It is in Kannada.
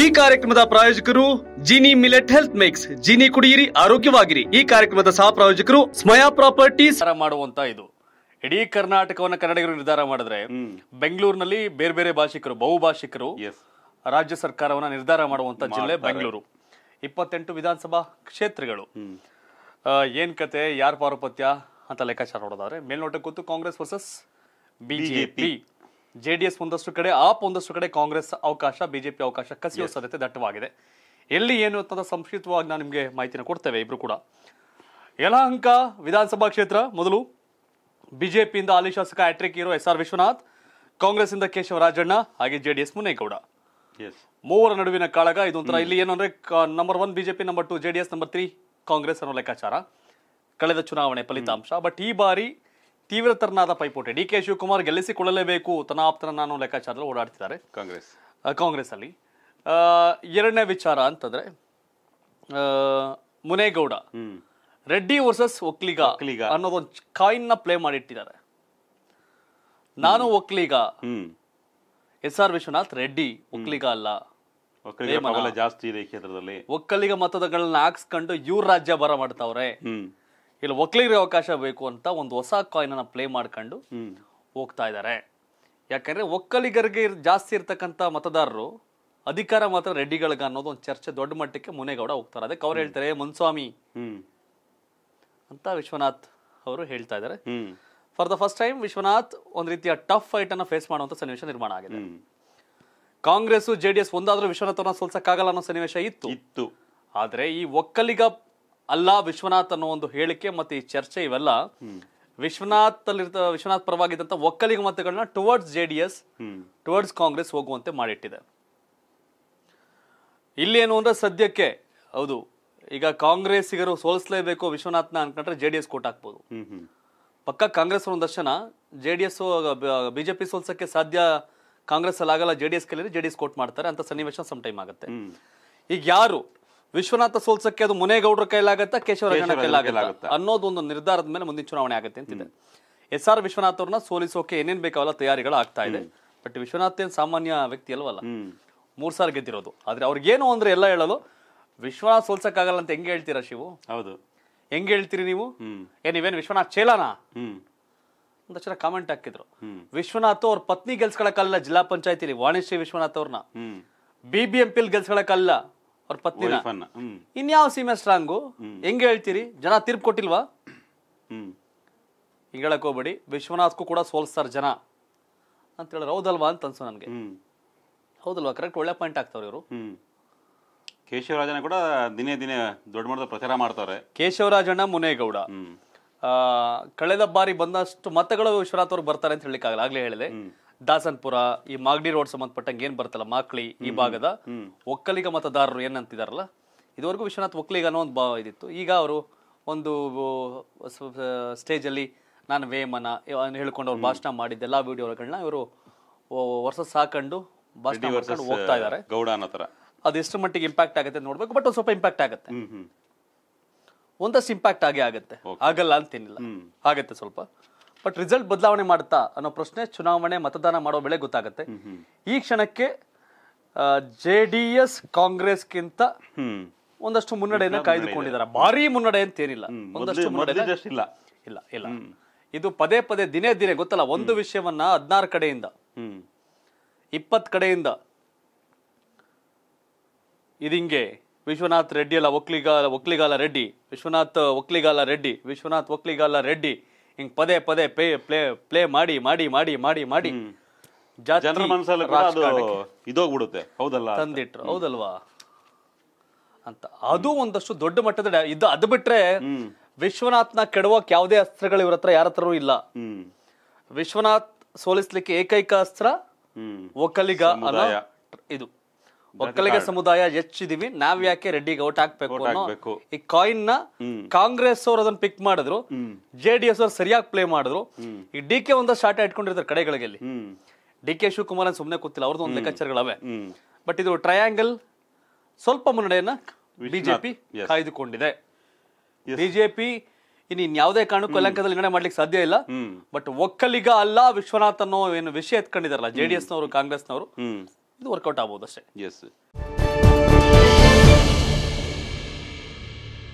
ಈ ಕಾರ್ಯಕ್ರಮದ ಪ್ರಾಯೋಜಕರು Jini millet health mix Jini ಕುಡಿಯಿರಿ ಆರೋಗ್ಯವಾಗಿರಿ ಈ ಕಾರ್ಯಕ್ರಮದ ಸಹ ಪ್ರಾಯೋಜಕರು ಸ್ಮಯಾ ಪ್ರಾಪರ್ಟೀಸ್ ಮಾಡುವಂತ ಇದು ಇಡೀ ಕರ್ನಾಟಕವನ್ನ ಕನ್ನಡಿಗರು ನಿರ್ಧಾರ ಮಾಡಿದ್ರೆ ಬೆಂಗಳೂರಿನಲ್ಲಿ ಬೇರೆ ಬೇರೆ ಭಾಷಿಕರು ಬಹುಭಾಷಿಕರು ರಾಜ್ಯ ಸರ್ಕಾರವನ್ನ ನಿರ್ಧಾರ ಮಾಡುವಂತ ಜಿಲ್ಲೆ ಬೆಂಗಳೂರು ಇಪ್ಪತ್ತೆಂಟು ವಿಧಾನಸಭಾ ಕ್ಷೇತ್ರಗಳು ಏನ್ ಕತೆ ಯಾರ್ ಪಾರುಪತ್ಯ ಅಂತ ಲೆಕ್ಕಾಚಾರ ನೋಡೋದಾದ್ರೆ ಮೇಲ್ನೋಟಕ್ಕೆ ಕೂತು ಕಾಂಗ್ರೆಸ್ ವರ್ಸಸ್ ಬಿಜೆಪಿ ಜೆಡಿಎಸ್ ಒಂದಷ್ಟು ಕಡೆ ಆಪ್ ಒಂದಷ್ಟು ಕಡೆ ಕಾಂಗ್ರೆಸ್ ಅವಕಾಶ ಬಿಜೆಪಿ ಅವಕಾಶ ಕಸಿಯೋ ಸಾಧ್ಯತೆ ದಟ್ಟವಾಗಿದೆ ಎಲ್ಲಿ ಏನು ಅಂತ ಸಂಕ್ಷಿಪ್ತವಾಗಿ ನಾನು ನಿಮಗೆ ಮಾಹಿತಿನ ಕೊಡ್ತೇವೆ ಇಬ್ರು ಕೂಡ ಯಲಹಂಕ ವಿಧಾನಸಭಾ ಕ್ಷೇತ್ರ ಮೊದಲು ಬಿಜೆಪಿಯಿಂದ ಹಾಲಿ ಶಾಸಕ hattrick hero S R Vishwanath Congress ಇಂದ ಕೇಶವ ರಾಜಣ್ಣ ಹಾಗೆ ಜೆಡಿಎಸ್ ಮುನೇಗೌಡ ಮೂವರ ನಡುವಿನ ಕಾಳಗ ಇದೊಂಥರ ಇಲ್ಲಿ ಏನು ಅಂದ್ರೆ number one BJP number two JDS number three Congress ಅನ್ನೋ ಲೆಕ್ಕಾಚಾರ ಕಳೆದ ಚುನಾವಣೆ ಫಲಿತಾಂಶ ಬಟ್ ಈ ಬಾರಿ ತೀವ್ರತರನಾದ ಪೈಪೋಟಿ ಡಿ ಕೆ ಶಿವಕುಮಾರ್ ಗೆಲ್ಲಿಸಿಕೊಳ್ಳಲೇಬೇಕು ತನ್ನ ಆಪ್ತನ ನಾನು ಲೆಕ್ಕಾಚಾರದಲ್ಲಿ ಓಡಾಡ್ತಿದ್ದಾರೆ ಕಾಂಗ್ರೆಸ್ ಕಾಂಗ್ರೆಸ್ ಅಲ್ಲಿ ಎರಡನೇ ವಿಚಾರ ಅಂತಂದ್ರೆ ಮುನೇಗೌಡ ರೆಡ್ಡಿ ವರ್ಸಸ್ ಒಕ್ಲಿಗ ಅನ್ನೋದೊಂದು ಕಾಯಿನ್ ನ ಪ್ಲೇ ಮಾಡಿಟ್ಟಿದ್ದಾರೆ ನಾನು ಒಕ್ಲಿಗ ಎಸ್ ಆರ್ ವಿಶ್ವನಾಥ್ ರೆಡ್ಡಿ ಒಕ್ಲಿಗ ಅಲ್ಲ ಜಾಸ್ತಿ ಇದೆ ಕ್ಷೇತ್ರದಲ್ಲಿ ಒಕ್ಕಲಿಗ ಮತಗಳನ್ನ ಹಾಕ್ಸ್ಕೊಂಡು ಇವ್ರ ರಾಜ್ಯ ಬರ ಮಾಡ್ತಾವ್ರೆ ಇಲ್ಲಿ ಒಕ್ಲಿಗೆ ಅವಕಾಶ ಬೇಕು ಅಂತ ಒಂದು ಹೊಸ ಕಾಯಿನನ್ನು ಪ್ಲೇ ಮಾಡ್ಕೊಂಡು ಹೋಗ್ತಾ ಇದ್ದಾರೆ ಯಾಕಂದ್ರೆ ಒಕ್ಕಲಿಗರಿಗೆ ಜಾಸ್ತಿ ಇರ್ತಕ್ಕಂಥ ಮತದಾರರು ಅಧಿಕಾರ ಮಾತ್ರ ರೆಡ್ಡಿಗಳಿಗೆ ಅನ್ನೋದು ಒಂದು ಚರ್ಚೆ ದೊಡ್ಡ ಮಟ್ಟಕ್ಕೆ ಮುನೇಗೌಡ ಹೋಗ್ತಾರೆ ಅದಕ್ಕೆ ಅವ್ರು ಹೇಳ್ತಾರೆ ಮುನ್ಸ್ವಾಮಿ ಅಂತ ವಿಶ್ವನಾಥ್ ಅವರು ಹೇಳ್ತಾ ಇದ್ದಾರೆ for the first time Vishwanath ಒಂದು ರೀತಿಯ ಟಫ್ ಫೈಟ್ ಅನ್ನ ಫೇಸ್ ಮಾಡುವಂತ ಸನ್ನಿವೇಶ ನಿರ್ಮಾಣ ಆಗಿದೆ ಕಾಂಗ್ರೆಸ್ ಜೆಡಿಎಸ್ ಒಂದಾದ್ರೂ ವಿಶ್ವನಾಥ್ ಅವ್ರನ್ನ ಸೋಲ್ಸಕ್ಕಾಗಲ್ಲ ಅನ್ನೋ ಸನ್ನಿವೇಶ ಇತ್ತು ಇತ್ತು ಆದ್ರೆ ಈ ಒಕ್ಕಲಿಗ ಅಲ್ಲ ವಿಶ್ವನಾಥ್ ಅನ್ನೋ ಒಂದು ಹೇಳಿಕೆ ಮತ್ತೆ ಈ ಚರ್ಚೆ ಇವೆಲ್ಲ ವಿಶ್ವನಾಥ್ ಅಲ್ಲಿರ್ತ ವಿಶ್ವನಾಥ್ ಪರವಾಗಿದ್ದಂತ ಒಕ್ಕಲಿಗ ಮತಗಳನ್ನ towards J D S towards Congress ಹೋಗುವಂತೆ ಮಾಡಿಟ್ಟಿದೆ ಏನು ಅಂದ್ರೆ ಸದ್ಯಕ್ಕೆ ಹೌದು ಈಗ ಕಾಂಗ್ರೆಸ್ಸಿಗರು ಸೋಲಿಸಲೇಬೇಕು ವಿಶ್ವನಾಥ್ನ ಅನ್ಕೊಂಡ್ರೆ ಜೆ ಡಿ ಎಸ್ ಕೋಟ್ ಹಾಕ್ಬೋದು ಪಕ್ಕ ಕಾಂಗ್ರೆಸ್ ಒಂದಷ್ಟು ದರ್ಶನ ಜೆ ಡಿ ಎಸ್ ಬಿಜೆಪಿ ಸೋಲ್ಸಕ್ಕೆ ಸಾಧ್ಯ ಕಾಂಗ್ರೆಸ್ ಅಲ್ಲಿ ಆಗಲ್ಲ J D S J D S quote ಮಾಡ್ತಾರೆ ಅಂತ ಸನ್ನಿವೇಶ ಸಮ್ ಟೈಮ್ ಆಗುತ್ತೆ ಈಗ ಯಾರು ವಿಶ್ವನಾಥ ಸೋಲ್ಸಕ್ಕೆ ಅದು ಮುನೇಗೌಡರ ಕೈಲಾಗತ್ತಾ ಕೇಶವರ ಅನ್ನೋದು ಅನ್ನೋದೊಂದು ನಿರ್ಧಾರದ ಮೇಲೆ ಮುಂದಿನ ಚುನಾವಣೆ ಆಗುತ್ತೆ ಅಂತಿದೆ ಎಸ್ ಆರ್ ವಿಶ್ವನಾಥ್ ಅವ್ರನ್ನ ಸೋಲಿಸೋಕೆ ಏನೇನ್ ಬೇಕಾವಲ್ಲ ತಯಾರಿಗಳು ಆಗ್ತಾ ಇದೆ ಬಟ್ ವಿಶ್ವನಾಥ್ ಏನ್ ಸಾಮಾನ್ಯ ವ್ಯಕ್ತಿ ಅಲ್ವಲ್ಲ ಮೂರ್ ಸಾರ್ ಗೆದ್ದಿರೋದು ಆದ್ರೆ ಅವ್ರಿಗೇನು ಅಂದ್ರೆ ಎಲ್ಲ ಹೇಳೋದು ವಿಶ್ವನಾಥ್ ಆಗಲ್ಲ ಅಂತ ಹೆಂಗ್ ಹೇಳ್ತೀರಾ ಶಿವು ಹೌದು ಹೆಂಗ್ ಹೇಳ್ತೀರಿ ನೀವು ಏನ್ ಇವೇನ್ ವಿಶ್ವನಾಥ್ ಚೇಲಾನ ಒಂದಷ್ಟು ಕಾಮೆಂಟ್ ಹಾಕಿದ್ರು ವಿಶ್ವನಾಥ್ ಅವ್ರ ಪತ್ನಿ ಗೆಲ್ಸ್ಕೊಳಕಲ್ಲ ಜಿಲ್ಲಾ ಪಂಚಾಯತಿ ವಾಣಿಶ್ರೀ ವಿಶ್ವನಾಥ್ ಅವ್ರನ್ನ ಬಿಬಿಎಂಪಿ ಬಿ ಎಂ ಅವ್ರ ಪತ್ನಿ ಇನ್ಯಾವ ಸೀಮೆ ಸ್ಟ್ರಾಂಗು ಹೆಂಗ ಹೇಳ್ತೀರಿ ಜನ ತೀರ್ಪು ಕೊಟ್ಟಿಲ್ವಾ ಹ್ಮ್ ಹೇಳಕ್ ಹೋಗ್ಬೇಡಿ ವಿಶ್ವನಾಥ್ಗೂ ಕೂಡ ಸೋಲ್ಸ್ತಾರ ಜನ ಅಂತ ಹೇಳಿದ್ರೆ ಹೌದಲ್ವಾ ಅಂತ ಅನ್ಸು ನನಗೆ ಹೌದಲ್ವಾ ಕರೆಕ್ಟ್ ಒಳ್ಳೆ ಪಾಯಿಂಟ್ ಇವ್ರು ಇವರು ಕೇಶವರಾಜನ ಕೂಡ ದಿನೇ ದಿನೇ ದೊಡ್ಡ ಮಟ್ಟದ ಪ್ರಚಾರ ಮಾಡ್ತಾರೆ ಕೇಶವರಾಜಣ್ಣ ಮುನೇಗೌಡ ಕಳೆದ ಬಾರಿ ಬಂದಷ್ಟು ಮತಗಳು ವಿಶ್ವನಾಥ್ ಅವ್ರು ಬರ್ತಾರೆ ಅಂತ ಹೇಳಿಕ್ಕಾಗಲ್ಲ ಆಗ್ಲೇ ಹೇಳಿದೆ ದಾಸನ್ಪುರ ಈ ಮಾಗಡಿ ರೋಡ್ ಸಂಬಂಧಪಟ್ಟಂಗೆ ಏನ್ ಬರ್ತಲ್ಲ ಮಾಕ್ಳಿ ಈ ಭಾಗದ ಒಕ್ಕಲಿಗ ಮತದಾರರು ಏನಂತಿದಾರಲ್ಲ ಇದುವರೆಗೂ ವಿಶ್ವನಾಥ್ ಒಕ್ಕಲಿಗ ಅನ್ನೋ ಒಂದು ಭಾವ ಇದಿತ್ತು ಈಗ ಅವರು ಒಂದು ಸ್ಟೇಜ್ ಅಲ್ಲಿ ನಾನು ವೇಮನ ಹೇಳ್ಕೊಂಡು ಅವ್ರು ಭಾಷಣ ಮಾಡಿದ್ದೆಲ್ಲ ವಿಡಿಯೋಗಳನ್ನ ಇವರು ವರ್ಷ ಸಾಕೊಂಡು ಭಾಷಣ ಮಾಡ್ಕೊಂಡು ಹೋಗ್ತಾ ಇದ್ದಾರೆ ಗೌಡ ಅದೆಷ್ಟು ಮಟ್ಟಿಗೆ ಇಂಪ್ಯಾಕ್ಟ್ ಆಗುತ್ತೆ ನೋಡ್ಬೇಕು ಬಟ್ ಒಂದು ಸ್ವಲ್ಪ ಇಂಪ್ಯಾಕ್ಟ್ ಆಗುತ್ತೆ ಒಂದಷ್ಟು ಇಂಪ್ಯಾಕ್ಟ್ ಆಗೇ ಆಗುತ್ತೆ ಆಗಲ್ಲ ಅಂತೇನಿಲ್ಲ ಆಗತ್ತೆ ಸ್ವಲ್ಪ ಬಟ್ ರಿಸಲ್ಟ್ ಬದಲಾವಣೆ ಮಾಡುತ್ತಾ ಅನ್ನೋ ಪ್ರಶ್ನೆ ಚುನಾವಣೆ ಮತದಾನ ಮಾಡೋ ಬೆಳೆ ಗೊತ್ತಾಗುತ್ತೆ ಈ ಕ್ಷಣಕ್ಕೆ ಜೆ ಡಿ ಎಸ್ ಕಾಂಗ್ರೆಸ್ಗಿಂತ ಒಂದಷ್ಟು ಮುನ್ನಡೆಯನ್ನು ಕಾಯ್ದುಕೊಂಡಿದ್ದಾರೆ ಭಾರಿ ಮುನ್ನಡೆ ಅಂತ ಏನಿಲ್ಲ ಒಂದಷ್ಟು ಮುನ್ನಡೆ ಇಲ್ಲ ಇಲ್ಲ ಇಲ್ಲ ಇದು ಪದೇ ಪದೇ ದಿನೇ ದಿನೇ ಗೊತ್ತಲ್ಲ ಒಂದು ವಿಷಯವನ್ನ ಹದಿನಾರು ಕಡೆಯಿಂದ ಇಪ್ಪತ್ತು ಕಡೆಯಿಂದ ಇದಿಂಗೆ ವಿಶ್ವನಾಥ್ ರೆಡ್ಡಿ ಅಲ್ಲ ಒಕ್ಲಿಗಾಲ ಒಕ್ಲಿಗಾಲ ರೆಡ್ಡಿ ವಿಶ್ವನಾಥ್ ಒಕ್ಲಿಗಾಲ ರೆಡ್ಡಿ ವಿಶ್ವನಾಥ್ ಒಕ್ಲಿಗಾಲ ರೆಡ್ಡಿ ಹಿಂಗ್ ಪದೇ ಪದೇ ಪ್ಲೇ ಪ್ಲೇ ಪ್ಲೇ ಮಾಡಿ ಮಾಡಿ ಮಾಡಿ ಮಾಡಿ ಮಾಡಿ ಜನರ ಇದೋಗ್ಬಿಡುತ್ತೆ ಹೌದಲ್ಲ ತಂದಿಟ್ರು ಹೌದಲ್ವಾ ಅಂತ ಅದು ಒಂದಷ್ಟು ದೊಡ್ಡ ಮಟ್ಟದ ಇದು ಅದು ಬಿಟ್ರೆ ವಿಶ್ವನಾಥ್ನ ಕೆಡವಕ್ ಯಾವುದೇ ಅಸ್ತ್ರಗಳು ಇವ್ರ ಹತ್ರ ಯಾರ ಹತ್ರನೂ ಇಲ್ಲ ಹ್ಮ್ ವಿಶ್ವನಾಥ್ ಸೋಲಿಸ್ಲಿಕ್ಕೆ ಏಕೈಕ ಅಸ್ತ್ರ ಹ್ಮ್ ಒಕ್ಕಲಿಗ ಇದು ಒಕ್ಕಲಿಗ ಸಮುದಾಯ ಹೆಚ್ಚಿದೀವಿ ನಾವ್ ಯಾಕೆ ರೆಡ್ಡಿಗೆ ಔಟ್ ಹಾಕ್ಬೇಕು ಈ ಕಾಯಿನ್ ನ ಕಾಂಗ್ರೆಸ್ ಅವ್ರು ಅದನ್ನ ಪಿಕ್ ಮಾಡಿದ್ರು ಜೆ ಡಿ ಎಸ್ ಅವ್ರು ಸರಿಯಾಗಿ ಪ್ಲೇ ಮಾಡಿದ್ರು ಈ ಡಿ ಕೆ ಒಂದ ಶಾರ್ಟ್ ಇಟ್ಕೊಂಡಿರ್ತಾರೆ ಕಡೆಗಳಿಗೆ ಡಿ ಕೆ ಶಿವಕುಮಾರ್ ಸುಮ್ನೆ ಕೂತಿಲ್ಲ ಅವ್ರದ್ದು ಒಂದು ಲೆಕ್ಕಾಚಾರಗಳವೆ ಬಟ್ ಇದು ಟ್ರಯಾಂಗಲ್ ಸ್ವಲ್ಪ ಮುನ್ನಡೆಯನ್ನ ಬಿಜೆಪಿ ಕಾಯ್ದುಕೊಂಡಿದೆ ಬಿಜೆಪಿ ಇನ್ ಯಾವುದೇ ಕಾರಣಕ್ಕೂ ಯಲಂಕದಲ್ಲಿ ನಿರ್ಣಯ ಮಾಡ್ಲಿಕ್ಕೆ ಸಾಧ್ಯ ಇಲ್ಲ ಬಟ್ ಒಕ್ಕಲಿಗ ಅಲ್ಲ ವಿಶ್ವನಾಥ್ ಅನ್ನೋ ಏನು ವಿಷಯ ಎತ್ಕೊಂಡಿದಾರಲ್ಲ ನವರು ಕಾಂಗ್ರೆಸ್ನವರು ഇത് വർക്ക്ഔട്ട് ആവുമോ പക്ഷേ യെസ്